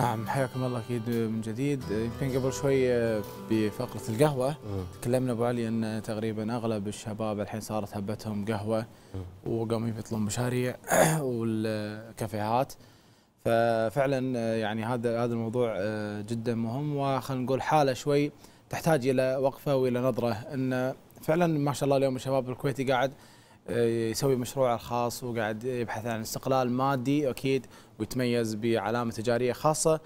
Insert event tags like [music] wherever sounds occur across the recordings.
نعم حياكم الله اكيد من جديد يمكن قبل شوي آه، بفقره القهوه تكلمنا ابو علي ان تقريبا اغلب الشباب الحين صارت هبتهم قهوه وقاموا يبطلون مشاريع [clears throat] والكافيهات ففعلا آه، يعني هذا هذا الموضوع آه، جدا مهم وخلينا نقول حاله شوي تحتاج الى وقفه والى نظره ان فعلا ما شاء الله اليوم الشباب الكويتي قاعد يسوي مشروعه الخاص وقاعد يبحث عن استقلال مادي اكيد ويتميز بعلامه تجاريه خاصه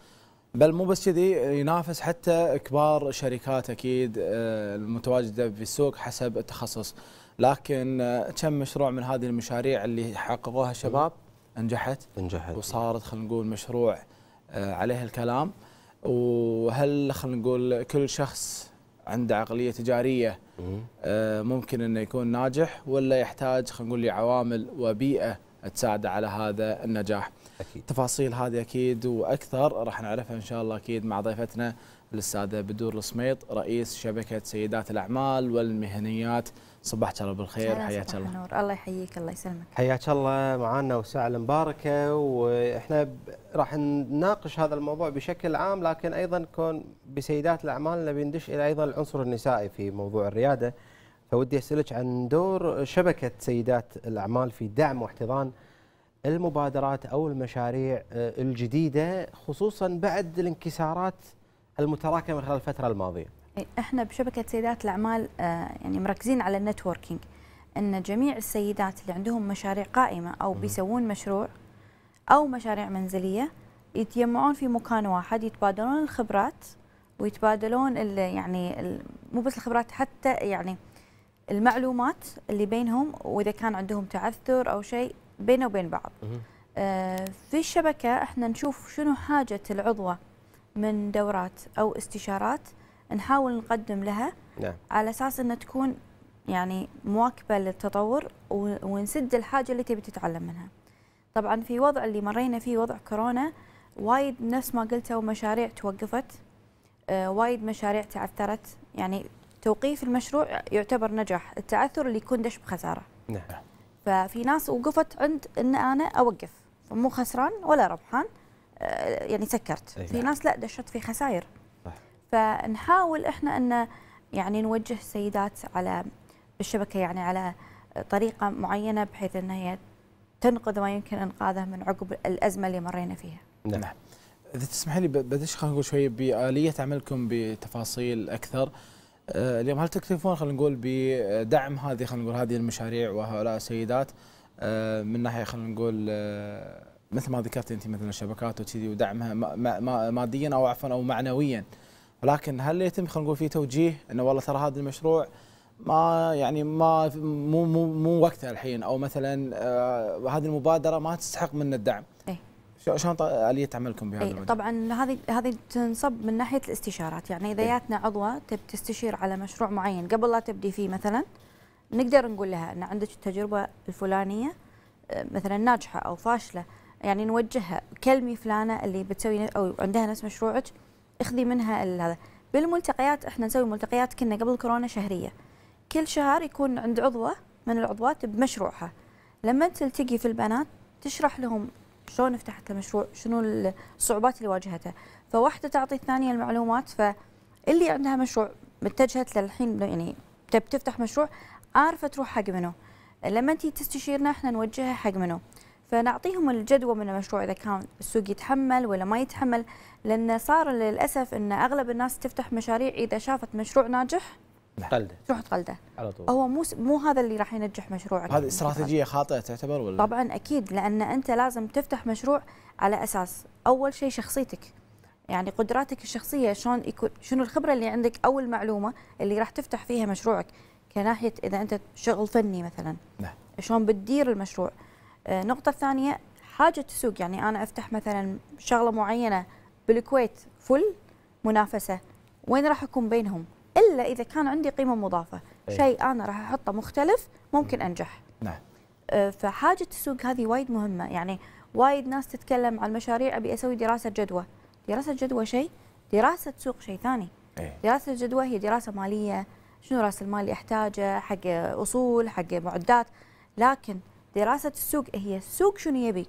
بل مو بس كذي ينافس حتى كبار شركات اكيد آه، المتواجده في السوق حسب التخصص لكن آه، كم مشروع من هذه المشاريع اللي حققوها الشباب نجحت نجحت وصارت خلينا نقول مشروع آه، عليها الكلام وهل خلينا نقول كل شخص عنده عقليه تجاريه آه، ممكن انه يكون ناجح ولا يحتاج خلينا نقول لعوامل وبيئه تساعده على هذا النجاح. أكيد. تفاصيل هذه اكيد واكثر راح نعرفها ان شاء الله اكيد مع ضيفتنا الاستاذه بدور السميط رئيس شبكه سيدات الاعمال والمهنيات صبحك الله بالخير حياك الله نور الله يحييك الله يسلمك حياك الله معانا وساعة المباركة واحنا راح نناقش هذا الموضوع بشكل عام لكن ايضا كون بسيدات الاعمال نبي ندش الى ايضا العنصر النسائي في موضوع الريادة فودي اسالك عن دور شبكة سيدات الاعمال في دعم واحتضان المبادرات او المشاريع آه، الجديدة خصوصا بعد الانكسارات المتراكمة خلال الفترة الماضية احنا بشبكه سيدات الاعمال آه، يعني مركزين على النتوركينج ان جميع السيدات اللي عندهم مشاريع قائمه او بيسوون مشروع او مشاريع منزليه يتجمعون في مكان واحد يتبادلون الخبرات ويتبادلون يعني مو بس الخبرات حتى يعني المعلومات اللي بينهم واذا كان عندهم تعثر او شيء بينه وبين بعض. آه في الشبكه احنا نشوف شنو حاجه العضوه من دورات او استشارات نحاول نقدم لها نعم. على اساس انها تكون يعني مواكبه للتطور ونسد الحاجه اللي تبي تتعلم منها. طبعا في وضع اللي مرينا فيه وضع كورونا وايد نفس ما قلتوا مشاريع توقفت آه، وايد مشاريع تعثرت يعني توقيف المشروع يعتبر نجاح التعثر اللي يكون دش بخساره نعم ففي ناس وقفت عند ان انا اوقف مو خسران ولا ربحان آه، يعني سكرت في نعم. ناس لا دشت في خسائر فنحاول احنا ان يعني نوجه السيدات على الشبكه يعني على طريقه معينه بحيث ان هي تنقذ ما يمكن انقاذه من عقب الازمه اللي مرينا فيها. نعم. نعم. اذا تسمح لي بدش خلينا نقول شويه باليه عملكم بتفاصيل اكثر. آه، اليوم هل تكتفون خلينا نقول بدعم هذه خلينا نقول هذه المشاريع وهؤلاء السيدات آه، من ناحيه خلينا نقول آه، مثل ما ذكرت انت مثلا الشبكات وكذي ودعمها ماديا او عفوا او معنويا. ولكن هل يتم خلينا نقول في توجيه انه والله ترى هذا المشروع ما يعني ما مو مو مو وقته الحين او مثلا آه هذه المبادره ما تستحق منا الدعم. اي شلون آه، آلية عملكم بهذا إيه طبعا هذه هذه تنصب من ناحية الاستشارات يعني إذا إيه. جاتنا عضوة تبي تستشير على مشروع معين قبل لا تبدي فيه مثلا نقدر نقول لها أن عندك التجربة الفلانية آه، مثلا ناجحة أو فاشلة يعني نوجهها كلمي فلانة اللي بتسوي أو عندها نفس مشروعك تاخذي منها هذا بالملتقيات احنا نسوي ملتقيات كنا قبل كورونا شهريه كل شهر يكون عند عضوه من العضوات بمشروعها لما تلتقي في البنات تشرح لهم شلون فتحت المشروع شنو الصعوبات اللي واجهتها فواحده تعطي الثانيه المعلومات فاللي عندها مشروع متجهت للحين يعني تب تفتح مشروع عارفه تروح حق منه لما انت تستشيرنا احنا نوجهها حق منه فنعطيهم الجدوى من المشروع اذا كان السوق يتحمل ولا ما يتحمل لان صار للاسف ان اغلب الناس تفتح مشاريع اذا شافت مشروع ناجح تقلده تروح تقلده على طول هو مو مو هذا اللي راح ينجح مشروعك هذه استراتيجيه خاطئه تعتبر ولا طبعا اكيد لان انت لازم تفتح مشروع على اساس اول شيء شخصيتك يعني قدراتك الشخصيه شلون يكون شنو الخبره اللي عندك او المعلومه اللي راح تفتح فيها مشروعك كناحيه اذا انت شغل فني مثلا نعم شلون بتدير المشروع آه، نقطة ثانية حاجة السوق يعني أنا أفتح مثلا شغلة معينة بالكويت فل منافسة وين راح أكون بينهم إلا إذا كان عندي قيمة مضافة إيه. شيء أنا راح أحطه مختلف ممكن أنجح نعم آه، فحاجة السوق هذه وايد مهمة يعني وايد ناس تتكلم عن المشاريع أبي أسوي دراسة جدوى دراسة جدوى شيء دراسة سوق شيء ثاني إيه. دراسة الجدوى هي دراسة مالية شنو راس المال اللي أحتاجه حق أصول حق معدات لكن دراسه السوق هي السوق شنو يبي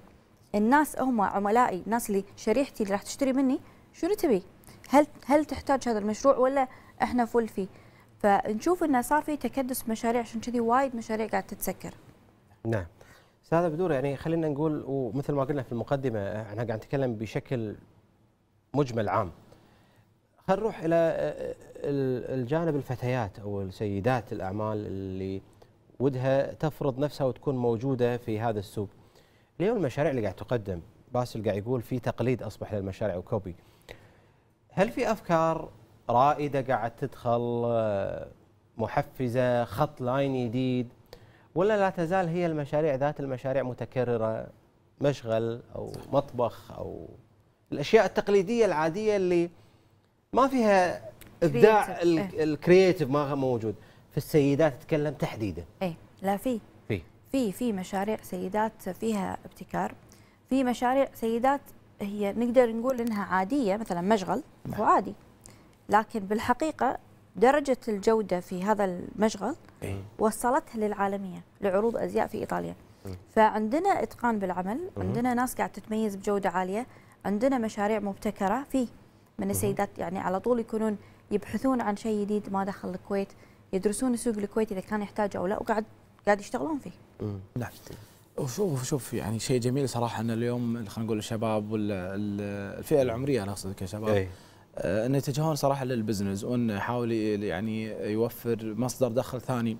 الناس هم عملائي الناس اللي شريحتي اللي راح تشتري مني شنو تبي هل هل تحتاج هذا المشروع ولا احنا فل فيه فنشوف انه صار في تكدس مشاريع عشان كذي وايد مشاريع قاعد تتسكر نعم استاذه بدور يعني خلينا نقول ومثل ما قلنا في المقدمه احنا قاعد نتكلم بشكل مجمل عام خلينا نروح الى الجانب الفتيات او السيدات الاعمال اللي ودها تفرض نفسها وتكون موجوده في هذا السوق. اليوم المشاريع اللي قاعد تقدم باسل قاعد يقول في تقليد اصبح للمشاريع وكوبي. هل في افكار رائده قاعد تدخل آه، محفزه خط لاين جديد ولا لا تزال هي المشاريع ذات المشاريع متكرره مشغل او مطبخ او الاشياء التقليديه العاديه اللي ما فيها ابداع الكرييتيف إيه. ما موجود في السيدات تتكلم تحديدا اي لا في في في في مشاريع سيدات فيها ابتكار في مشاريع سيدات هي نقدر نقول انها عاديه مثلا مشغل هو نعم. عادي لكن بالحقيقه درجه الجوده في هذا المشغل إيه؟ وصلتها للعالميه لعروض ازياء في ايطاليا إيه. فعندنا اتقان بالعمل عندنا ناس قاعد تتميز بجوده عاليه عندنا مشاريع مبتكره في من السيدات يعني على طول يكونون يبحثون عن شيء جديد ما دخل الكويت يدرسون السوق الكويتي اذا كان يحتاج او لا وقاعد قاعد يشتغلون فيه. نعم. وشوف شوف يعني شيء جميل صراحه ان اليوم خلينا نقول الشباب والفئه العمريه انا اقصد كشباب أي. آه، ان يتجهون صراحه للبزنس وان يحاول يعني يوفر مصدر دخل ثاني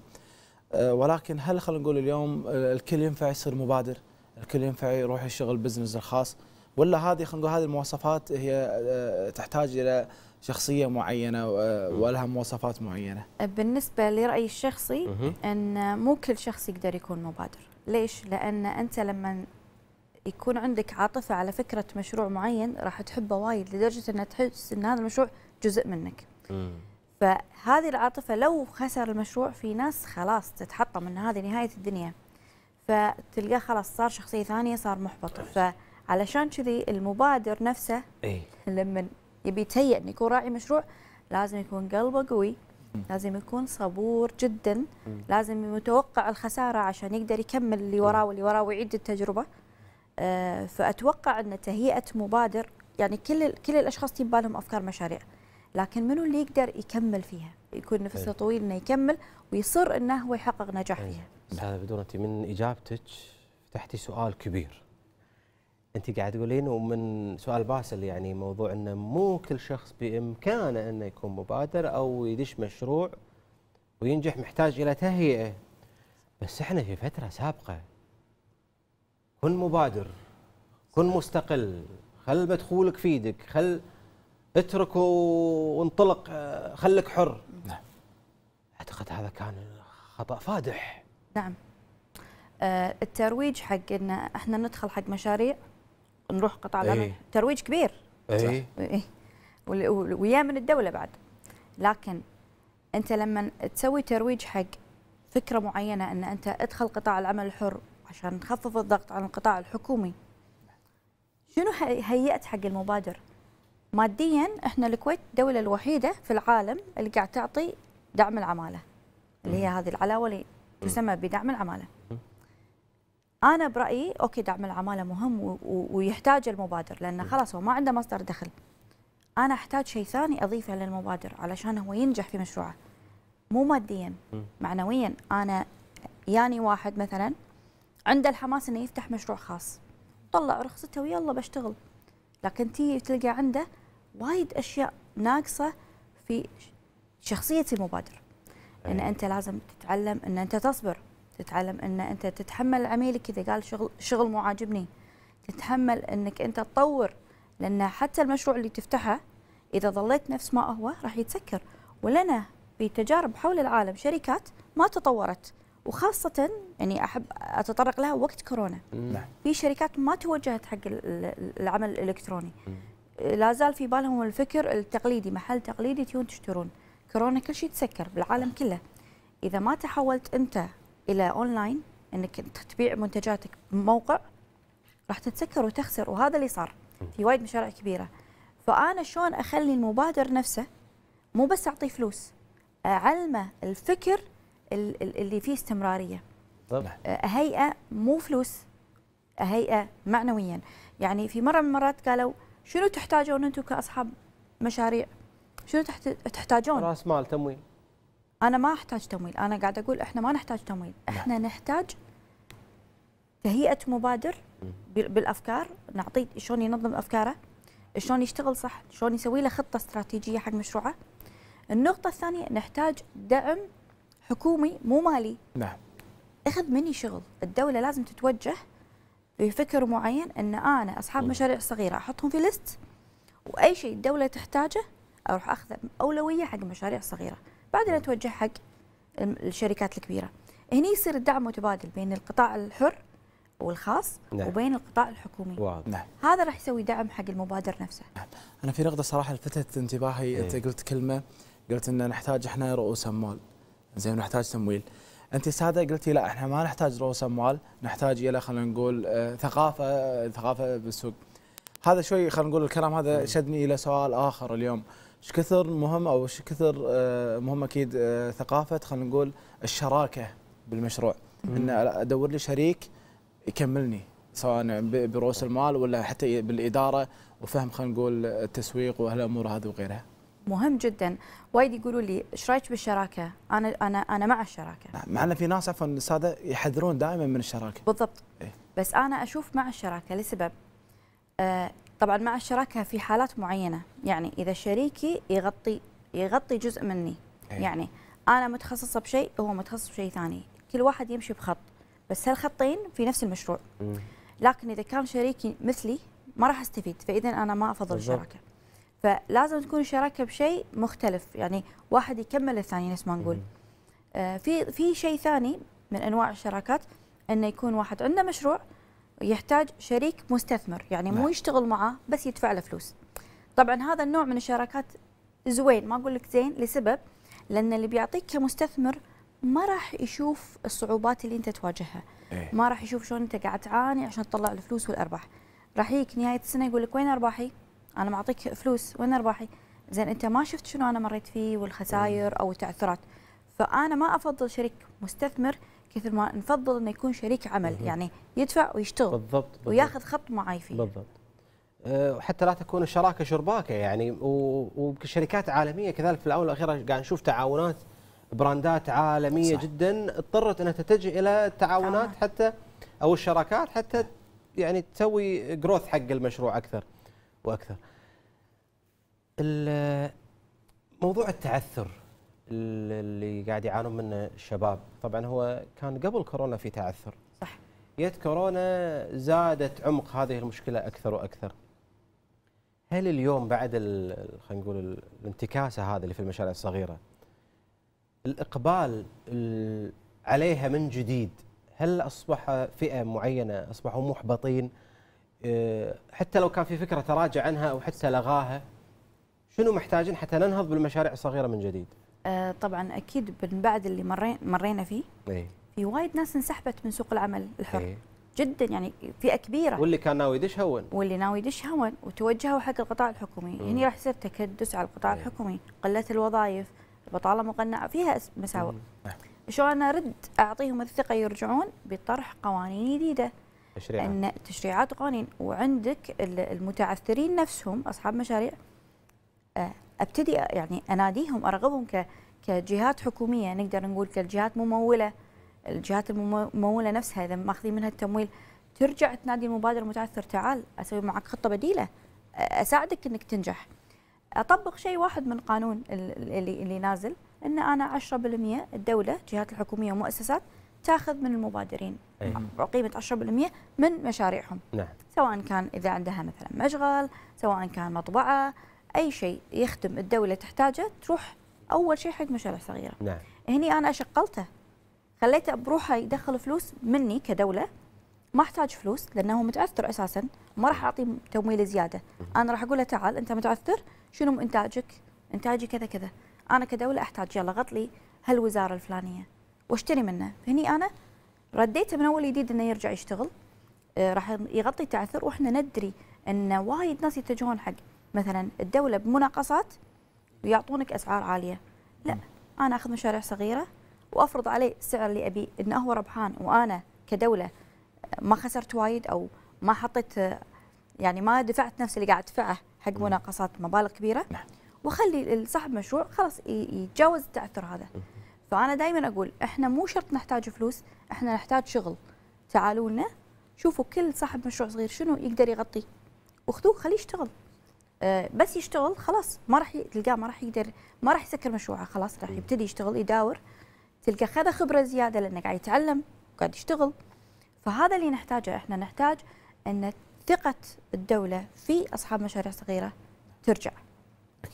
آه، ولكن هل خلينا نقول اليوم الكل ينفع يصير مبادر؟ الكل ينفع يروح يشتغل بزنس الخاص؟ ولا هذه خلينا نقول هذه المواصفات هي آه، تحتاج الى شخصية معينة ولها مواصفات معينة بالنسبة لرأيي الشخصي أن مو كل شخص يقدر يكون مبادر ليش؟ لأن أنت لما يكون عندك عاطفة على فكرة مشروع معين راح تحبه وايد لدرجة أن تحس أن هذا المشروع جزء منك فهذه العاطفة لو خسر المشروع في ناس خلاص تتحطم من هذه نهاية الدنيا فتلقاه خلاص صار شخصية ثانية صار محبط طيب. فعلشان كذي المبادر نفسه إيه. لما يبي يتهيأ انه يكون راعي مشروع لازم يكون قلبه قوي لازم يكون صبور جدا لازم متوقع الخساره عشان يقدر يكمل اللي وراه واللي وراه ويعيد التجربه آه، فاتوقع ان تهيئه مبادر يعني كل كل الاشخاص تجيب بالهم افكار مشاريع لكن منو اللي يقدر يكمل فيها يكون نفسه إيه. طويل انه يكمل ويصر انه هو يحقق نجاح إيه. فيها استاذه انت من اجابتك فتحتي سؤال كبير انت قاعد تقولين ومن سؤال باسل يعني موضوع انه مو كل شخص بامكانه انه يكون مبادر او يدش مشروع وينجح محتاج الى تهيئه بس احنا في فتره سابقه كن مبادر كن مستقل خل مدخولك في يدك خل اترك وانطلق آه، خلك حر نعم اعتقد هذا كان خطا فادح نعم آه، الترويج حق ان احنا ندخل حق مشاريع نروح قطاع العمل أيه. ترويج كبير أيه. إيه. وياه من الدوله بعد لكن انت لما تسوي ترويج حق فكره معينه ان انت ادخل قطاع العمل الحر عشان تخفف الضغط عن القطاع الحكومي شنو هيئت حق المبادر ماديا احنا الكويت الدوله الوحيده في العالم اللي قاعد تعطي دعم العماله اللي هي هذه العلاوه اللي تسمى بدعم العماله انا برايي اوكي دعم العماله مهم ويحتاج المبادر لانه خلاص هو ما عنده مصدر دخل انا احتاج شيء ثاني اضيفه للمبادر علشان هو ينجح في مشروعه مو ماديا معنويا انا ياني واحد مثلا عنده الحماس انه يفتح مشروع خاص طلع رخصته ويلا بشتغل لكن تيجي تلقى عنده وايد اشياء ناقصه في شخصيه المبادر ان انت لازم تتعلم ان انت تصبر تتعلم ان انت تتحمل عميلك اذا قال شغل شغل مو عاجبني تتحمل انك انت تطور لان حتى المشروع اللي تفتحه اذا ظليت نفس ما هو راح يتسكر ولنا بتجارب حول العالم شركات ما تطورت وخاصة يعني أحب أتطرق لها وقت كورونا نعم. في شركات ما توجهت حق العمل الإلكتروني لا زال في بالهم الفكر التقليدي محل تقليدي تيون تشترون كورونا كل شيء تسكر بالعالم كله إذا ما تحولت أنت الى اونلاين انك تبيع منتجاتك بموقع راح تتسكر وتخسر وهذا اللي صار في وايد مشاريع كبيره فانا شلون اخلي المبادر نفسه مو بس اعطيه فلوس اعلمه الفكر اللي فيه استمراريه طبعا اهيئه مو فلوس اهيئه معنويا يعني في مره من المرات قالوا شنو تحتاجون انتم كاصحاب مشاريع شنو تحتاجون راس مال تمويل انا ما احتاج تمويل انا قاعد اقول احنا ما نحتاج تمويل نعم. احنا نحتاج تهيئه مبادر بالافكار نعطيه شلون ينظم افكاره شلون يشتغل صح شلون يسوي له خطه استراتيجيه حق مشروعه النقطه الثانيه نحتاج دعم حكومي مو مالي نعم اخذ مني شغل الدوله لازم تتوجه بفكر معين ان انا اصحاب مشاريع صغيره احطهم في ليست واي شيء الدوله تحتاجه اروح اخذه اولويه حق مشاريع صغيره بعدين توجه حق الشركات الكبيره هني يصير الدعم متبادل بين القطاع الحر والخاص نعم. وبين القطاع الحكومي واضح. نعم. هذا راح يسوي دعم حق المبادر نفسه نعم. انا في رغده صراحه لفتت انتباهي إيه؟ انت قلت كلمه قلت ان نحتاج احنا رؤوس اموال زين نحتاج تمويل انت ساده قلتي لا احنا ما نحتاج رؤوس اموال نحتاج الى خلينا نقول آه، ثقافه ثقافه بالسوق هذا شوي خلينا نقول الكلام هذا نعم. شدني الى سؤال اخر اليوم ايش كثر مهم او ايش كثر آه، مهم اكيد آه، ثقافه خلينا نقول الشراكه بالمشروع ان ادور لي شريك يكملني سواء برؤوس المال ولا حتى بالاداره وفهم خلينا نقول التسويق وهالامور هذه وغيرها. مهم جدا وايد يقولوا لي ايش رايك بالشراكه؟ انا انا انا مع الشراكه. نعم، مع ان في ناس عفوا الساده يحذرون دائما من الشراكه. بالضبط. إيه؟ بس انا اشوف مع الشراكه لسبب آه، طبعا مع الشراكه في حالات معينه يعني اذا شريكي يغطي يغطي جزء مني إيه. يعني انا متخصصه بشيء هو متخصص بشيء ثاني كل واحد يمشي بخط بس هالخطين في نفس المشروع م. لكن اذا كان شريكي مثلي ما راح استفيد فاذا انا ما افضل الشراكه فلازم تكون الشراكه بشيء مختلف يعني واحد يكمل الثاني نفس ما نقول آه في في شيء ثاني من انواع الشراكات انه يكون واحد عنده مشروع يحتاج شريك مستثمر يعني مو نعم. يشتغل معاه بس يدفع له فلوس طبعا هذا النوع من الشراكات زوين ما اقول لك زين لسبب لان اللي بيعطيك كمستثمر ما راح يشوف الصعوبات اللي انت تواجهها إيه؟ ما راح يشوف شلون انت قاعد تعاني عشان تطلع الفلوس والارباح راح يجيك نهايه السنه يقول لك وين ارباحي انا معطيك فلوس وين ارباحي زين انت ما شفت شنو انا مريت فيه والخسائر إيه. او التعثرات فانا ما افضل شريك مستثمر كثر ما نفضل انه يكون شريك عمل يعني يدفع ويشتغل بالضبط, بالضبط. وياخذ خط معي فيه بالضبط أه، وحتى لا تكون الشراكه شرباكه يعني وشركات عالميه كذلك في الاونه الاخيره قاعد نشوف تعاونات براندات عالميه صح. جدا اضطرت انها تتجه الى التعاونات آه. حتى او الشراكات حتى يعني تسوي جروث حق المشروع اكثر واكثر. موضوع التعثر اللي قاعد يعانون منه الشباب طبعا هو كان قبل كورونا في تعثر صح يد كورونا زادت عمق هذه المشكله اكثر واكثر هل اليوم بعد خلينا نقول الانتكاسه هذه اللي في المشاريع الصغيره الاقبال عليها من جديد هل اصبح فئه معينه اصبحوا محبطين آه، حتى لو كان في فكره تراجع عنها او حتى لغاها شنو محتاجين حتى ننهض بالمشاريع الصغيره من جديد؟ آه، طبعا اكيد من بعد اللي مرينا مرينا فيه إيه. في وايد ناس انسحبت من سوق العمل الحر أي. جدا يعني فئه كبيره واللي كان ناوي يدش هون واللي ناوي يدش هون وتوجهوا حق القطاع الحكومي مم. هنا راح يصير تكدس على القطاع إيه. الحكومي قله الوظائف البطاله مقنعه فيها مساوئ نعم. شلون انا ارد اعطيهم الثقه يرجعون بطرح قوانين جديده تشريعات ان تشريعات قوانين وعندك المتعثرين نفسهم اصحاب مشاريع آه، ابتدي يعني اناديهم ارغبهم ك كجهات حكوميه نقدر نقول كالجهات مموله الجهات المموله نفسها اذا ماخذين منها التمويل ترجع تنادي المبادر المتعثر تعال اسوي معك خطه بديله اساعدك انك تنجح اطبق شيء واحد من قانون اللي اللي نازل ان انا 10% الدوله الجهات الحكوميه ومؤسسات تاخذ من المبادرين قيمه 10% من مشاريعهم نعم. سواء كان اذا عندها مثلا مشغل سواء كان مطبعه اي شيء يخدم الدوله تحتاجه تروح اول شيء حق مشاريع صغيره نعم هني انا اشقلته خليته بروحه يدخل فلوس مني كدوله ما احتاج فلوس لانه متعثر اساسا ما راح اعطيه تمويل زياده انا راح اقول له تعال انت متعثر شنو انتاجك انتاجي كذا كذا انا كدوله احتاج يلا غط لي هالوزاره الفلانيه واشتري منه هني انا رديته من اول جديد انه يرجع يشتغل آه، راح يغطي تعثر واحنا ندري ان وايد ناس يتجهون حق مثلا الدوله بمناقصات ويعطونك اسعار عاليه لا انا اخذ مشاريع صغيره وافرض عليه السعر اللي ابي انه هو ربحان وانا كدوله ما خسرت وايد او ما حطيت يعني ما دفعت نفس اللي قاعد ادفعه حق مناقصات مبالغ كبيره نعم. واخلي صاحب مشروع خلاص يتجاوز التاثر هذا فانا دائما اقول احنا مو شرط نحتاج فلوس احنا نحتاج شغل تعالوا لنا شوفوا كل صاحب مشروع صغير شنو يقدر يغطي وخذوه خليه يشتغل آه، بس يشتغل خلاص ما راح تلقاه ما راح يقدر ما راح يسكر مشروعه خلاص راح يبتدي يشتغل يداور تلقى خذ خبره زياده لانه قاعد يتعلم وقاعد يشتغل فهذا اللي نحتاجه احنا نحتاج ان ثقه الدوله في اصحاب مشاريع صغيره ترجع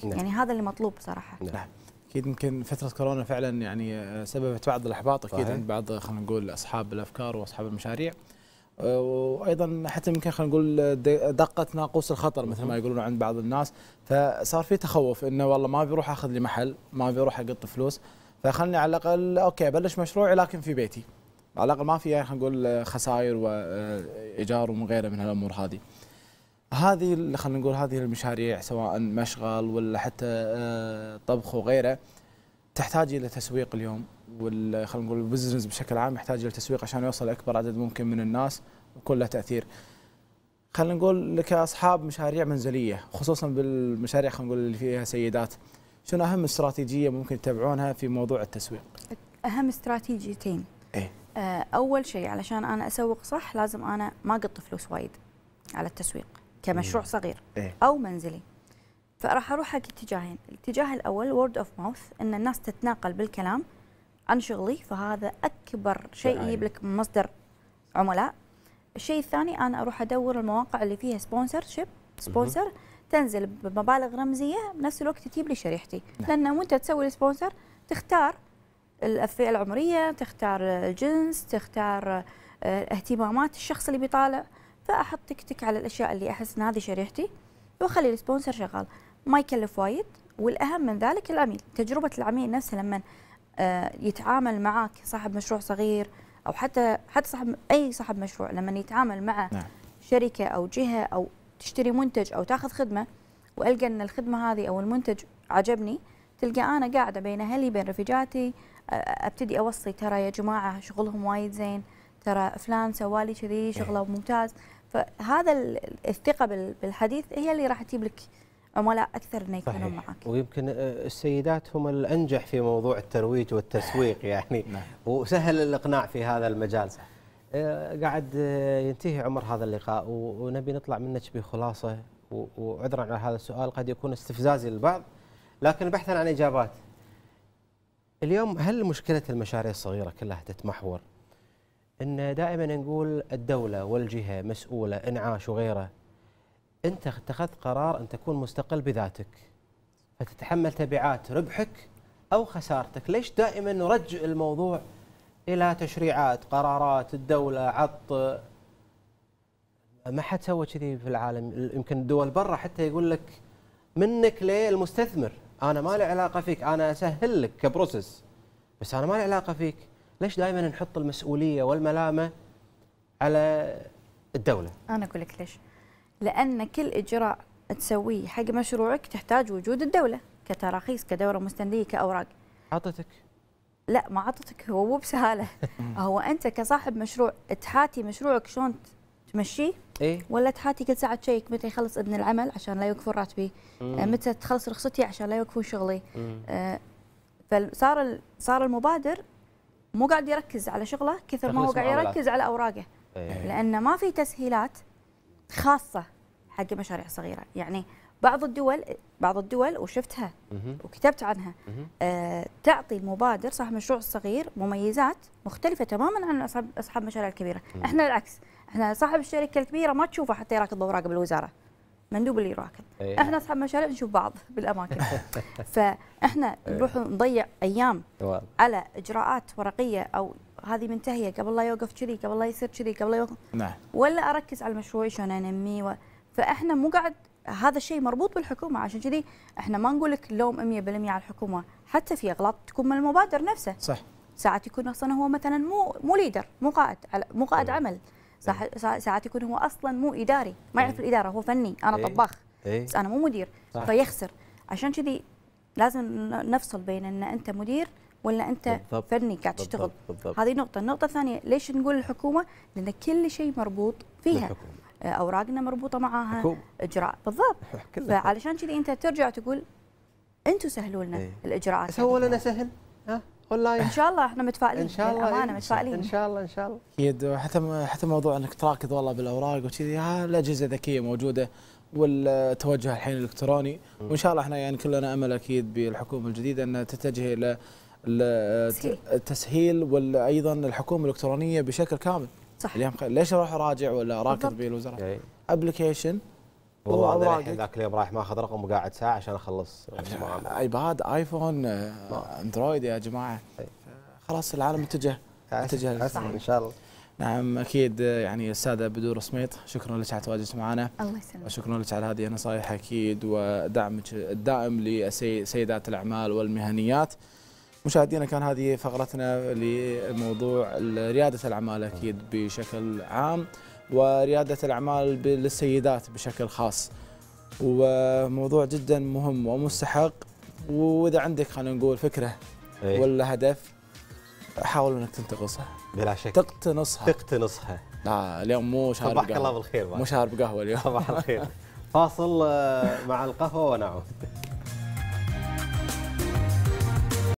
نعم. يعني هذا اللي مطلوب صراحه نعم, نعم. اكيد يمكن فتره كورونا فعلا يعني آه، سببت بعض الاحباط اكيد عند بعض خلينا نقول اصحاب الافكار واصحاب المشاريع وايضا حتى يمكن خلينا نقول دقه ناقوس الخطر مثل ما يقولون عند بعض الناس فصار في تخوف انه والله ما بيروح اخذ لي محل ما بيروح اقط فلوس فخلني على الاقل اوكي ابلش مشروعي لكن في بيتي على الاقل ما في يعني خلينا نقول خسائر وايجار آه، ومن غيره من الامور هذه هذه خلينا نقول هذه المشاريع سواء مشغل ولا حتى آه، طبخ وغيره تحتاج الى تسويق اليوم وال خلينا نقول البزنس بشكل عام يحتاج الى تسويق عشان يوصل لاكبر عدد ممكن من الناس ويكون له تاثير. خلينا نقول كاصحاب مشاريع منزليه خصوصا بالمشاريع خلينا نقول اللي فيها سيدات شنو اهم استراتيجيه ممكن تتبعونها في موضوع التسويق؟ اهم استراتيجيتين. ايه آه، اول شيء علشان انا اسوق صح لازم انا ما اقط فلوس وايد على التسويق كمشروع إيه. صغير إيه؟ او منزلي. فراح اروح حق اتجاهين، الاتجاه الاول وورد اوف ماوث ان الناس تتناقل بالكلام عن شغلي فهذا اكبر شيء يجيب لك مصدر عملاء. الشيء الثاني انا اروح ادور المواقع اللي فيها سبونسر شيب سبونسر تنزل بمبالغ رمزيه بنفس الوقت تجيب لي شريحتي، نعم. لان وانت تسوي السبونسر تختار الفئه العمريه، تختار الجنس، تختار آه، اهتمامات الشخص اللي بيطالع، فاحط تك تك على الاشياء اللي احس ان هذه شريحتي واخلي السبونسر شغال. ما يكلف وايد والاهم من ذلك العميل تجربه العميل نفسه لما آه، يتعامل معك صاحب مشروع صغير او حتى حتى صاحب اي صاحب مشروع لما يتعامل مع نعم. شركه او جهه او تشتري منتج او تاخذ خدمه والقى ان الخدمه هذه او المنتج عجبني تلقى انا قاعده بين اهلي بين رفيجاتي آه، ابتدي اوصي ترى يا جماعه شغلهم وايد زين ترى فلان سوالي كذي شغله ممتاز فهذا الثقه بالحديث هي اللي راح تجيب لك عملاء اكثر انه يكونوا معك. ويمكن آه، السيدات هم الانجح في موضوع الترويج والتسويق [laughs] يعني نعم. وسهل الاقناع في هذا نعم. المجال. صح. آه، قاعد آه، ينتهي عمر هذا اللقاء ونبي نطلع منك بخلاصه وعذرا على هذا السؤال قد يكون استفزازي للبعض لكن بحثا عن اجابات. اليوم هل مشكله المشاريع الصغيره كلها تتمحور ان دائما نقول الدوله والجهه مسؤوله انعاش وغيره انت اتخذت قرار ان تكون مستقل بذاتك فتتحمل تبعات ربحك او خسارتك، ليش دائما نرجع الموضوع الى تشريعات، قرارات، الدوله، عط ما حد سوى كذي في العالم، يمكن الدول برا حتى يقول لك منك للمستثمر، انا ما لي علاقه فيك، انا اسهل لك كبروسس بس انا ما لي علاقه فيك، ليش دائما نحط المسؤوليه والملامه على الدوله؟ انا اقول لك ليش؟ لأن كل إجراء تسويه حق مشروعك تحتاج وجود الدولة كتراخيص كدورة مستندية كأوراق عطتك لا ما عطتك هو مو بسهالة [laughs] هو أنت كصاحب مشروع تحاتي مشروعك شلون تمشيه إيه؟ ولا تحاتي كل ساعه تشيك متى يخلص ابن العمل عشان لا يوقفون راتبي آه، متى تخلص رخصتي عشان لا يوقفون شغلي آه فصار صار المبادر مو قاعد يركز على شغله كثر ما هو قاعد يركز على اوراقه إيه؟ لانه ما في تسهيلات خاصه حق مشاريع صغيره يعني بعض الدول بعض الدول وشفتها وكتبت عنها آه تعطي المبادر صاحب مشروع صغير مميزات مختلفه تماما عن اصحاب اصحاب المشاريع الكبيره احنا العكس احنا صاحب الشركه الكبيره ما تشوفه حتى يراكض اوراق بالوزاره مندوب اللي يراكض أيه. احنا اصحاب مشاريع نشوف بعض بالاماكن [laughs] فاحنا نروح نضيع ايام على اجراءات ورقيه او هذه منتهيه قبل لا يوقف كذي قبل لا يصير كذي قبل لا يوقف نعم ولا اركز على المشروع شلون انميه و... فاحنا مو قاعد هذا الشيء مربوط بالحكومه عشان كذي احنا ما نقول لك لوم 100% على الحكومه حتى في اغلاط تكون من المبادر نفسه صح ساعات يكون اصلا هو مثلا مو مو ليدر مو قائد مو قائد أيه. عمل ساعات يكون هو اصلا مو اداري ما يعرف أيه. الاداره هو فني انا أيه. طباخ إيه. بس انا مو مدير صح. فيخسر عشان كذي لازم نفصل بين ان انت مدير ولا انت بالضبط. فني قاعد تشتغل هذه نقطه النقطه الثانيه ليش نقول الحكومه لان كل شيء مربوط فيها بالحكومة. آه، اوراقنا مربوطه معاها حكومة. اجراء بالضبط فعلشان كذي انت ترجع تقول انتم سهلوا لنا ايه. الاجراءات سووا لنا سهل ها اونلاين ان شاء الله احنا متفائلين ان شاء الله امانه متفائلين ان شاء الله ان شاء الله اكيد حتى حتى موضوع انك تراكض والله بالاوراق وكذي الاجهزه الذكيه موجوده والتوجه الحين الالكتروني وان شاء الله احنا يعني كلنا امل اكيد بالحكومه الجديده انها تتجه الى التسهيل وايضا الحكومه الالكترونيه بشكل كامل صح اليوم ليش اروح اراجع ولا اراكب بالوزاره؟ يعني ابلكيشن والله انا الحين ذاك اليوم رايح ماخذ رقم وقاعد ساعه عشان اخلص ايباد ايفون اندرويد يا جماعه خلاص العالم اتجه اتجه ان شاء الله نعم اكيد آه، يعني الساده بدور سميط شكرا لك على تواجدك معنا الله يسلمك وشكرا لك على هذه النصائح اكيد ودعمك الدائم لسيدات الاعمال والمهنيات مشاهدينا كان هذه فقرتنا لموضوع ريادة الأعمال أكيد بشكل عام وريادة الأعمال للسيدات بشكل خاص وموضوع جدا مهم ومستحق وإذا عندك خلينا نقول فكرة إيه. ولا هدف حاول انك تنتقصها بلا شك تقتنصها تقتنصها لا اليوم مو شارب قهوه صباحك الله بالخير مو شارب قهوه اليوم صباح الخير [laughs] فاصل آه، مع القهوه ونعود